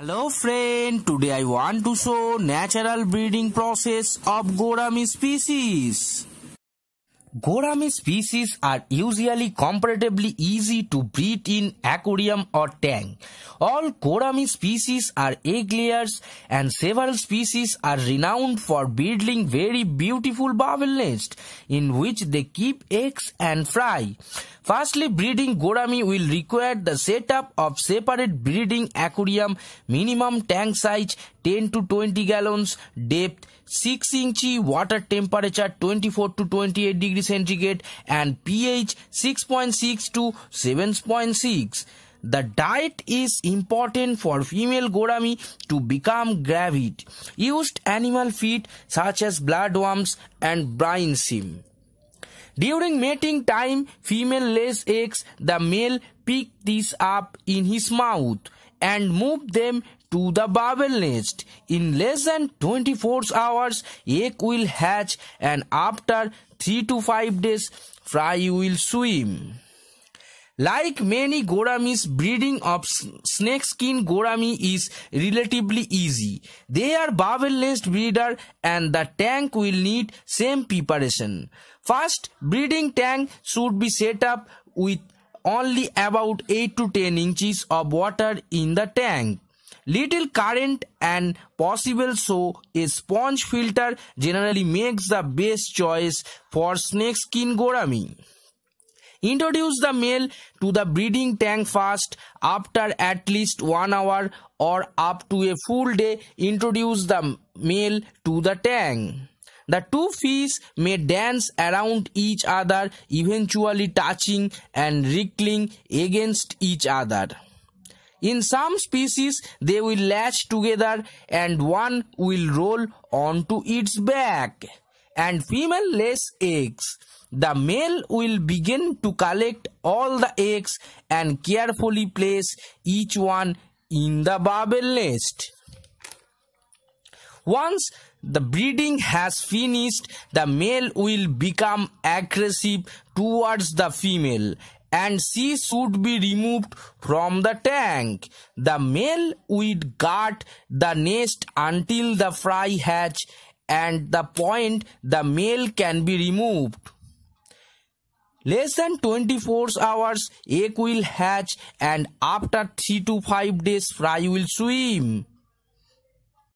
Hello friend, today I want to show natural breeding process of Gorami species. Gourami species are usually comparatively easy to breed in aquarium or tank. All Gourami species are egg layers and several species are renowned for building very beautiful bubble nests in which they keep eggs and fry. Firstly, breeding Gourami will require the setup of separate breeding aquarium, minimum tank size 10 to 20 gallons, depth 6 inch, water temperature 24 to 28 degrees degree centigrade and pH 6.6 to 7.6. The diet is important for female gourami to become gravid. Used animal feed such as bloodworms and brine sim. During mating time, female lays eggs. The male picks these up in his mouth and move them to the barbel nest. In less than 24 hours, egg will hatch and after 3 to 5 days, fry will swim. Like many gouramis, breeding of snake skin gourami is relatively easy. They are barbel-nest breeder and the tank will need same preparation. First, breeding tank should be set up with only about 8 to 10 inches of water in the tank. Little current and possible so a sponge filter generally makes the best choice for snake skin gourami. Introduce the male to the breeding tank first after at least one hour or up to a full day introduce the male to the tank. The two fish may dance around each other eventually touching and wriggling against each other. In some species, they will latch together and one will roll onto its back and female lays eggs. The male will begin to collect all the eggs and carefully place each one in the bubble nest. Once the breeding has finished, the male will become aggressive towards the female and she should be removed from the tank. The male would guard the nest until the fry hatch and the point the male can be removed. Less than 24 hours egg will hatch and after 3 to 5 days fry will swim.